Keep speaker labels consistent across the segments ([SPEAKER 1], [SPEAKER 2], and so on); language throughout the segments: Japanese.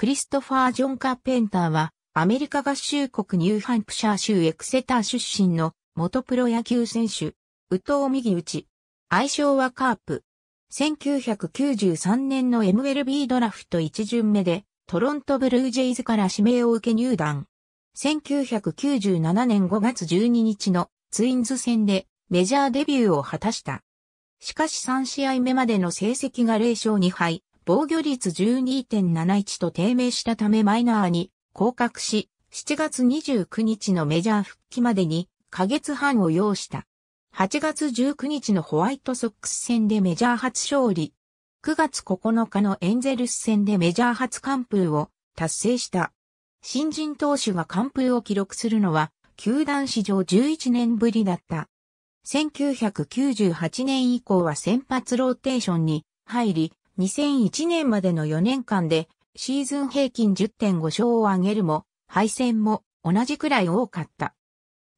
[SPEAKER 1] クリストファー・ジョン・カーペンターは、アメリカ合衆国ニューハンプシャー州エクセター出身の元プロ野球選手、右藤右打愛称はカープ。1993年の MLB ドラフト1巡目で、トロントブルージェイズから指名を受け入団。1997年5月12日のツインズ戦でメジャーデビューを果たした。しかし3試合目までの成績が0勝2敗、防御率12.71と低迷したためマイナーに降格し、7月29日のメジャー復帰までに、下月半を要した。8月19日のホワイトソックス戦でメジャー初勝利。9月9日のエンゼルス戦でメジャー初完封を達成した。新人投手が完封を記録するのは、球団史上11年ぶりだった。1998年以降は先発ローテーションに入り、2001年までの4年間でシーズン平均10.5勝を挙げるも、敗戦も同じくらい多かった。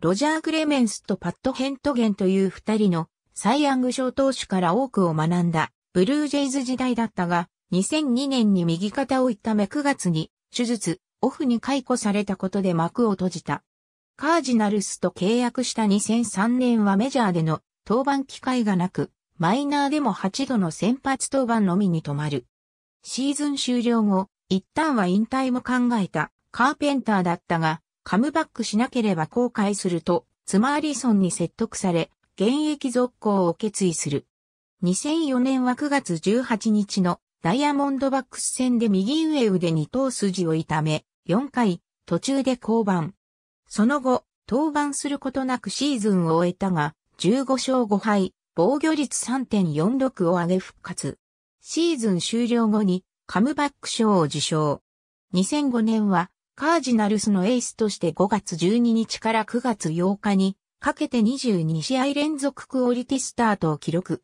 [SPEAKER 1] ロジャー・クレメンスとパッド・ヘントゲンという二人のサイ・ヤング賞投手から多くを学んだブルージェイズ時代だったが、2002年に右肩を痛め9月に手術、オフに解雇されたことで幕を閉じた。カージナルスと契約した2003年はメジャーでの登板機会がなく、マイナーでも8度の先発登板のみに止まる。シーズン終了後、一旦は引退も考えたカーペンターだったが、カムバックしなければ後悔すると、妻アリソンに説得され、現役続行を決意する。2004年は9月18日のダイヤモンドバックス戦で右上腕に頭筋を痛め、4回、途中で降板。その後、登板することなくシーズンを終えたが、15勝5敗、防御率3.46を上げ復活。シーズン終了後にカムバック賞を受賞。2005年はカージナルスのエースとして5月12日から9月8日にかけて22試合連続クオリティスタートを記録。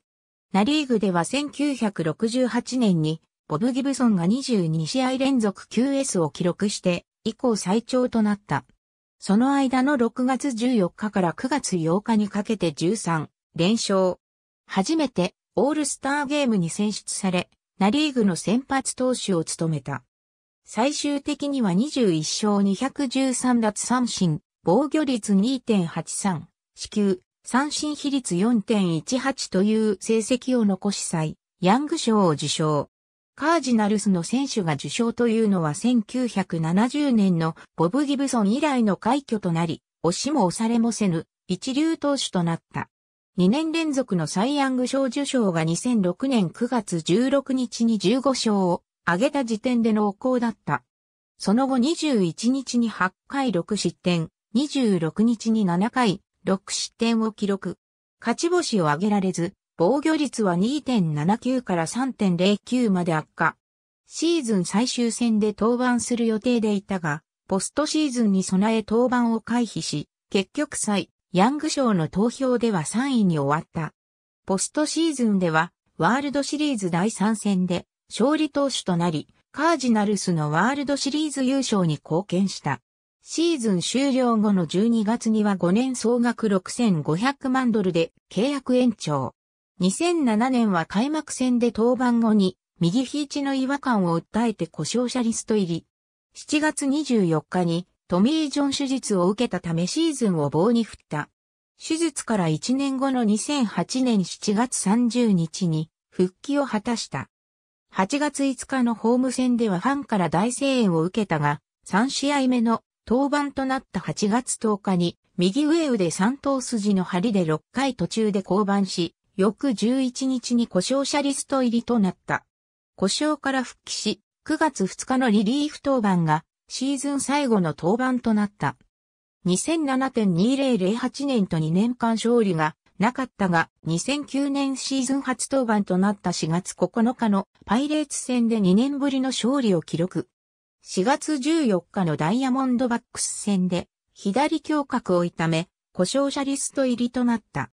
[SPEAKER 1] ナリーグでは1968年にボブ・ギブソンが22試合連続 QS を記録して以降最長となった。その間の6月14日から9月8日にかけて13連勝。初めてオールスターゲームに選出され、ナリーグの先発投手を務めた。最終的には21勝213奪三振、防御率2.83、死球、三振比率4.18という成績を残し際、ヤング賞を受賞。カージナルスの選手が受賞というのは1970年のボブ・ギブソン以来の快挙となり、押しも押されもせぬ一流投手となった。2年連続のサイ・ヤング賞受賞が2006年9月16日に15賞を挙げた時点で濃厚だった。その後21日に8回6失点、26日に7回6失点を記録。勝ち星を挙げられず、防御率は2.79から3.09まで悪化。シーズン最終戦で登板する予定でいたが、ポストシーズンに備え登板を回避し、結局再ヤング賞の投票では3位に終わった。ポストシーズンでは、ワールドシリーズ第3戦で、勝利投手となり、カージナルスのワールドシリーズ優勝に貢献した。シーズン終了後の12月には5年総額6500万ドルで契約延長。2007年は開幕戦で登板後に右肘の違和感を訴えて故障者リスト入り。7月24日にトミー・ジョン手術を受けたためシーズンを棒に振った。手術から1年後の2008年7月30日に復帰を果たした。8月5日のホーム戦ではファンから大声援を受けたが、3試合目の登板となった8月10日に、右上腕三頭筋の張りで6回途中で降板し、翌11日に故障者リスト入りとなった。故障から復帰し、9月2日のリリーフ登板がシーズン最後の登板となった。2007.2008年と2年間勝利がなかったが、2009年シーズン初登板となった4月9日のパイレーツ戦で2年ぶりの勝利を記録。4月14日のダイヤモンドバックス戦で、左胸郭を痛め、故障者リスト入りとなった。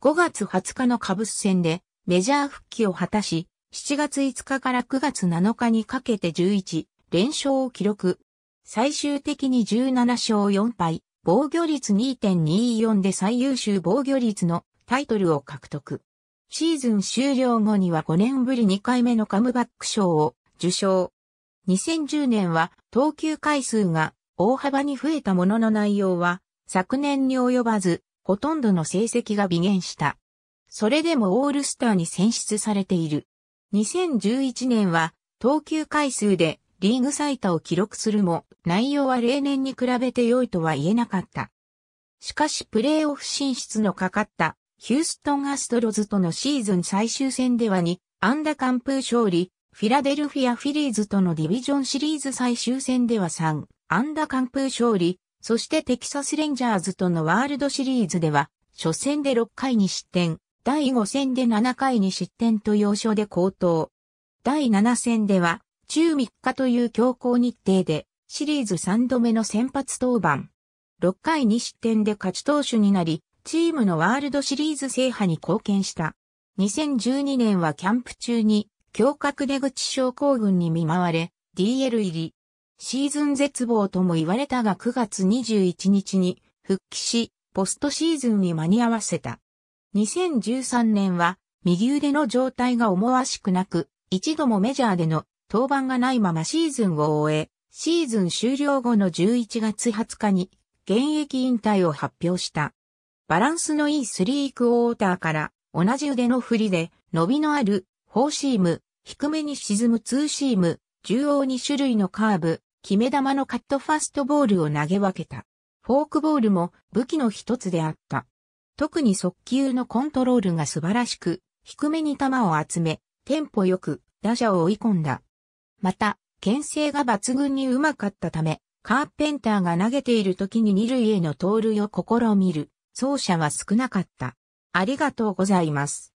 [SPEAKER 1] 5月20日のカブス戦で、メジャー復帰を果たし、7月5日から9月7日にかけて11連勝を記録。最終的に17勝4敗、防御率2.24で最優秀防御率のタイトルを獲得。シーズン終了後には5年ぶり2回目のカムバック賞を受賞。2010年は投球回数が大幅に増えたものの内容は昨年に及ばず、ほとんどの成績が微減した。それでもオールスターに選出されている。2011年は投球回数でリーグ最多を記録するも、内容は例年に比べて良いとは言えなかった。しかしプレーオフ進出のかかったヒューストンアストロズとのシーズン最終戦では2カン完封勝利、フィラデルフィアフィリーズとのディビジョンシリーズ最終戦では3カン完封勝利、そしてテキサスレンジャーズとのワールドシリーズでは、初戦で6回に失点、第5戦で7回に失点と要所で高騰。第7戦では、週3日という強行日程で、シリーズ3度目の先発登板。6回2失点で勝ち投手になり、チームのワールドシリーズ制覇に貢献した。2012年はキャンプ中に、強角出口症候群に見舞われ、DL 入り。シーズン絶望とも言われたが9月21日に復帰し、ポストシーズンに間に合わせた。2013年は、右腕の状態が思わしくなく、一度もメジャーでの登板がないままシーズンを終え、シーズン終了後の11月20日に現役引退を発表した。バランスのいいスリークオーターから同じ腕の振りで伸びのあるフォーシーム、低めに沈むツーシーム、中央2種類のカーブ、決め球のカットファストボールを投げ分けた。フォークボールも武器の一つであった。特に速球のコントロールが素晴らしく、低めに球を集め、テンポよく打者を追い込んだ。また、牽制が抜群にうまかったため、カーペンターが投げている時に二塁への盗塁を試みる、走者は少なかった。ありがとうございます。